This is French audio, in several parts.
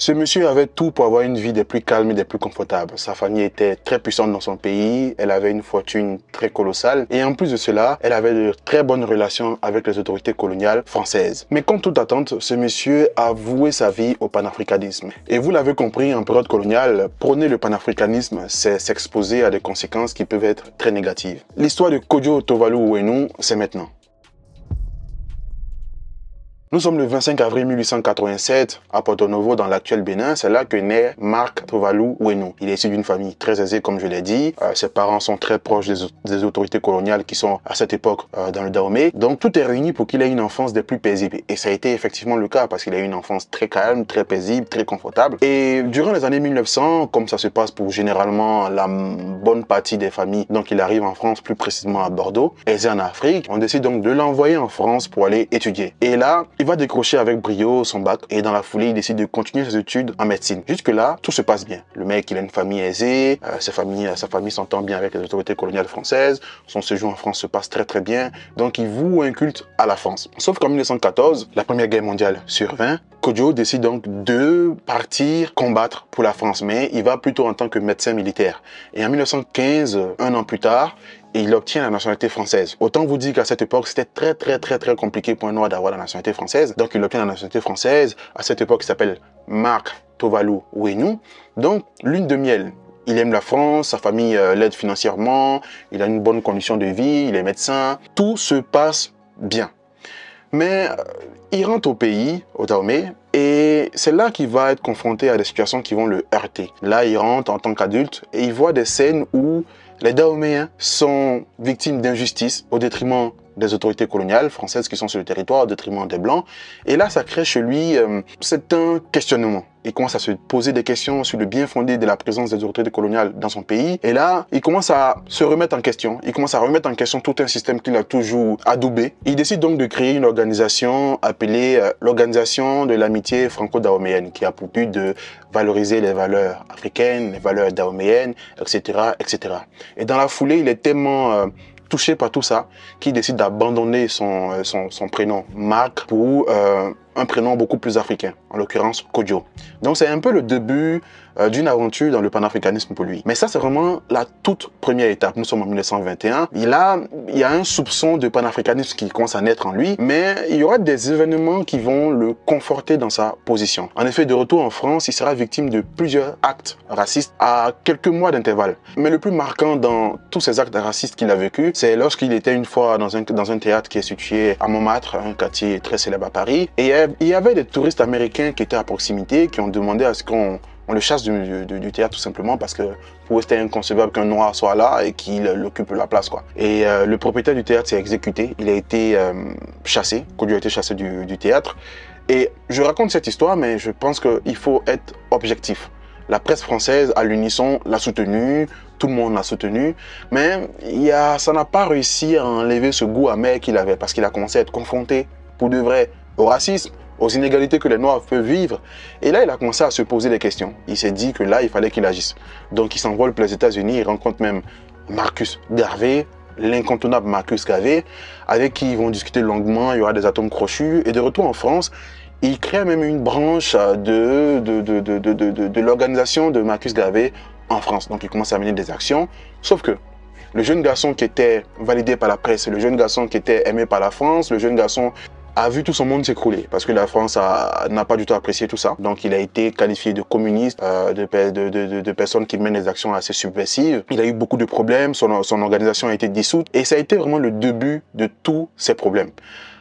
Ce monsieur avait tout pour avoir une vie des plus calmes et des plus confortables. Sa famille était très puissante dans son pays, elle avait une fortune très colossale et en plus de cela, elle avait de très bonnes relations avec les autorités coloniales françaises. Mais comme toute attente, ce monsieur a voué sa vie au panafricanisme. Et vous l'avez compris, en période coloniale, prôner le panafricanisme, c'est s'exposer à des conséquences qui peuvent être très négatives. L'histoire de Kodjo Tovalu Wenu, c'est maintenant. Nous sommes le 25 avril 1887 à Porto Novo dans l'actuel Bénin. C'est là que naît Marc Tovalu Wenou. Il est issu d'une famille très aisée comme je l'ai dit. Euh, ses parents sont très proches des, autorités coloniales qui sont à cette époque euh, dans le Dahomey. Donc tout est réuni pour qu'il ait une enfance des plus paisibles. Et ça a été effectivement le cas parce qu'il a eu une enfance très calme, très paisible, très confortable. Et durant les années 1900, comme ça se passe pour généralement la bonne partie des familles, donc il arrive en France, plus précisément à Bordeaux, aisé en Afrique, on décide donc de l'envoyer en France pour aller étudier. Et là, il va décrocher avec brio son bac et dans la foulée, il décide de continuer ses études en médecine. Jusque-là, tout se passe bien. Le mec, il a une famille aisée, euh, sa famille euh, sa famille s'entend bien avec les autorités coloniales françaises, son séjour en France se passe très très bien, donc il voue un culte à la France. Sauf qu'en 1914, la Première Guerre mondiale survint décide donc de partir combattre pour la France, mais il va plutôt en tant que médecin militaire. Et en 1915, un an plus tard, il obtient la nationalité française. Autant vous dire qu'à cette époque, c'était très, très, très, très compliqué pour un noir d'avoir la nationalité française. Donc, il obtient la nationalité française. À cette époque, il s'appelle Marc Tovalu Ouenou. Donc, lune de miel. Il aime la France, sa famille euh, l'aide financièrement, il a une bonne condition de vie, il est médecin. Tout se passe bien. Mais euh, il rentre au pays, au Dahomey, et c'est là qu'il va être confronté à des situations qui vont le heurter. Là, il rentre en tant qu'adulte et il voit des scènes où les Dahoméens sont victimes d'injustice au détriment des autorités coloniales françaises qui sont sur le territoire, au détriment des Blancs. Et là, ça crée chez lui, euh, c'est questionnement il commence à se poser des questions sur le bien fondé de la présence des autorités coloniales dans son pays. Et là, il commence à se remettre en question. Il commence à remettre en question tout un système qu'il a toujours adoubé. Il décide donc de créer une organisation appelée euh, l'Organisation de l'amitié franco-dahoméenne, qui a pour but de valoriser les valeurs africaines, les valeurs dahoméennes, etc., etc. Et dans la foulée, il est tellement euh, touché par tout ça qu'il décide d'abandonner son, euh, son, prénom Marc pour un prénom beaucoup plus africain, en l'occurrence Kodjo. Donc c'est un peu le début euh, d'une aventure dans le panafricanisme pour lui. Mais ça c'est vraiment la toute première étape. Nous sommes en 1921. Il a, il y a un soupçon de panafricanisme qui commence à naître en lui, mais il y aura des événements qui vont le conforter dans sa position. En effet, de retour en France, il sera victime de plusieurs actes racistes à quelques mois d'intervalle. Mais le plus marquant dans tous ces actes racistes qu'il a vécu, c'est lorsqu'il était une fois dans un, dans un théâtre qui est situé à Montmartre, un quartier très célèbre à Paris, et il y avait des touristes américains qui étaient à proximité, qui ont demandé à ce qu'on le chasse du, théâtre tout simplement parce que pour eux c'était inconcevable qu'un noir soit là et qu'il occupe la place quoi. Et euh, le propriétaire du théâtre s'est exécuté, il a été euh, chassé, Kodu a été chassé du, théâtre. Et je raconte cette histoire mais je pense qu'il faut être objectif. La presse française à l'unisson l'a soutenu, tout le monde l'a soutenu, mais y a, ça n'a pas réussi à enlever ce goût amer qu'il avait parce qu'il a commencé à être confronté pour de vrai au racisme, aux inégalités que les Noirs peuvent vivre. Et là, il a commencé à se poser des questions. Il s'est dit que là, il fallait qu'il agisse. Donc, il s'envole pour les États-Unis, il rencontre même Marcus Garvey, l'incontournable Marcus Garvey, avec qui ils vont discuter longuement, il y aura des atomes crochus. Et de retour en France, il crée même une branche de, de, de, de, de, de l'organisation de Marcus Garvey en France. Donc, il commence à mener des actions. Sauf que, le jeune garçon qui était validé par la presse, le jeune garçon qui était aimé par la France, le jeune garçon a vu tout son monde s'écrouler parce que la France n'a pas du tout apprécié tout ça. Donc il a été qualifié de communiste, euh, de, de, personnes qui mènent des actions assez subversives. Il a eu beaucoup de problèmes, son, son organisation a été dissoute et ça a été vraiment le début de tous ces problèmes.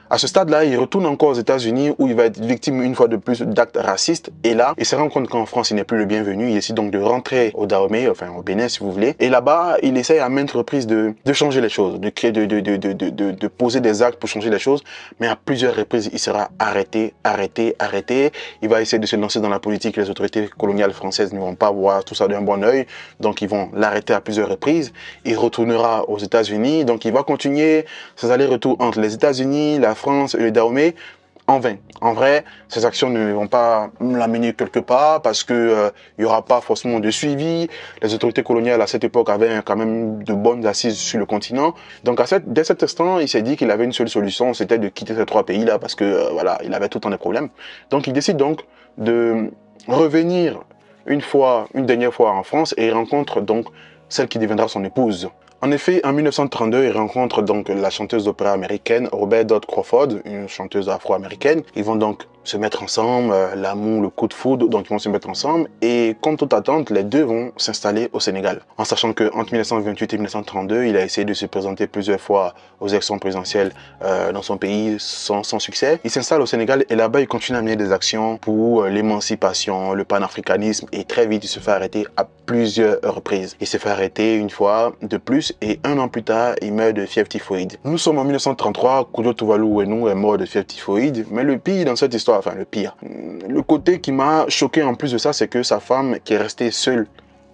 À ce stade-là, il retourne encore aux États-Unis où il va être victime une fois de plus d'actes racistes. Et là, il se rend compte qu'en France, il n'est plus le bienvenu. Il essaie donc de rentrer au Dahomey, enfin au Bénin si vous voulez. Et là-bas, il essaye à maintes reprises de, changer les choses, de créer, de, de, poser des actes pour changer les choses. Mais à plusieurs reprises, il sera arrêté, arrêté, arrêté. Il va essayer de se lancer dans la politique. Les autorités coloniales françaises ne vont pas voir tout ça d'un bon oeil. Donc, ils vont l'arrêter à plusieurs reprises. Il retournera aux États-Unis. Donc, il va continuer ses allers-retours entre les États-Unis, la France et le Dahomey, en vain. En vrai, ces actions ne vont pas l'amener quelque part parce qu'il n'y euh, aura pas forcément de suivi. Les autorités coloniales à cette époque avaient quand même de bonnes assises sur le continent. Donc à dès cet instant, il s'est dit qu'il avait une seule solution, c'était de quitter ces trois pays là parce que euh, voilà, il avait tout le temps des problèmes. Donc il décide donc de revenir une fois, une dernière fois en France et il rencontre donc celle qui deviendra son épouse. En effet, en 1932, il rencontre donc la chanteuse d'opéra américaine Robert Dodd Crawford, une chanteuse afro-américaine. Ils vont donc se mettre ensemble, euh, l'amour, le coup de foudre, donc ils vont se mettre ensemble. Et comme toute attente, les deux vont s'installer au Sénégal. En sachant que entre 1928 et 1932, il a essayé de se présenter plusieurs fois aux élections présidentielles euh, dans son pays sans, sans succès. Il s'installe au Sénégal et là-bas, il continue à mener des actions pour euh, l'émancipation, le panafricanisme et très vite, il se fait arrêter à plusieurs reprises. Il se fait arrêter une fois de plus et un an plus tard, il meurt de fièvre typhoïde. Nous sommes en 1933, Kudo Tuvalu Wenu est mort de fièvre typhoïde, mais le pire dans cette histoire, enfin le pire. Le côté qui m'a choqué en plus de ça, c'est que sa femme, qui est restée seule,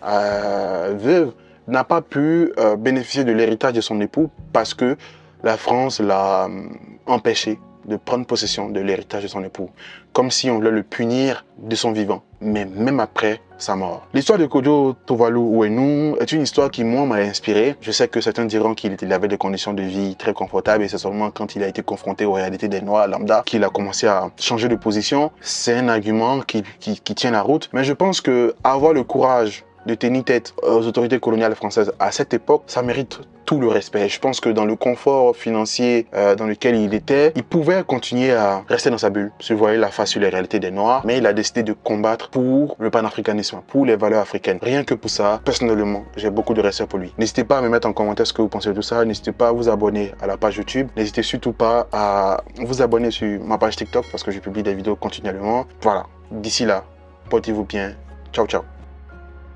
euh, veuve, n'a pas pu euh, bénéficier de l'héritage de son époux parce que la France l'a euh, empêchée. empêché de prendre possession de l'héritage de son époux, comme si on voulait le punir de son vivant, mais même après sa mort. L'histoire de Kojo Tovalu Uenu est une histoire qui, moi, m'a inspiré. Je sais que certains diront qu'il avait des conditions de vie très confortables et c'est seulement quand il a été confronté aux réalités des Noirs lambda qu'il a commencé à changer de position. C'est un argument qui, qui tient la route, mais je pense que avoir le courage de tenir tête aux autorités coloniales françaises à cette époque, ça mérite tout le respect. Je pense que dans le confort financier euh, dans lequel il était, il pouvait continuer à rester dans sa bulle, se voyez la face sur les réalités des Noirs, mais il a décidé de combattre pour le panafricanisme, pour les valeurs africaines. Rien que pour ça, personnellement, j'ai beaucoup de respect pour lui. N'hésitez pas à me mettre en commentaire ce que vous pensez de tout ça, n'hésitez pas à vous abonner à la page YouTube, n'hésitez surtout pas à vous abonner sur ma page TikTok parce que je publie des vidéos continuellement. Voilà, d'ici là, portez-vous bien. Ciao, ciao.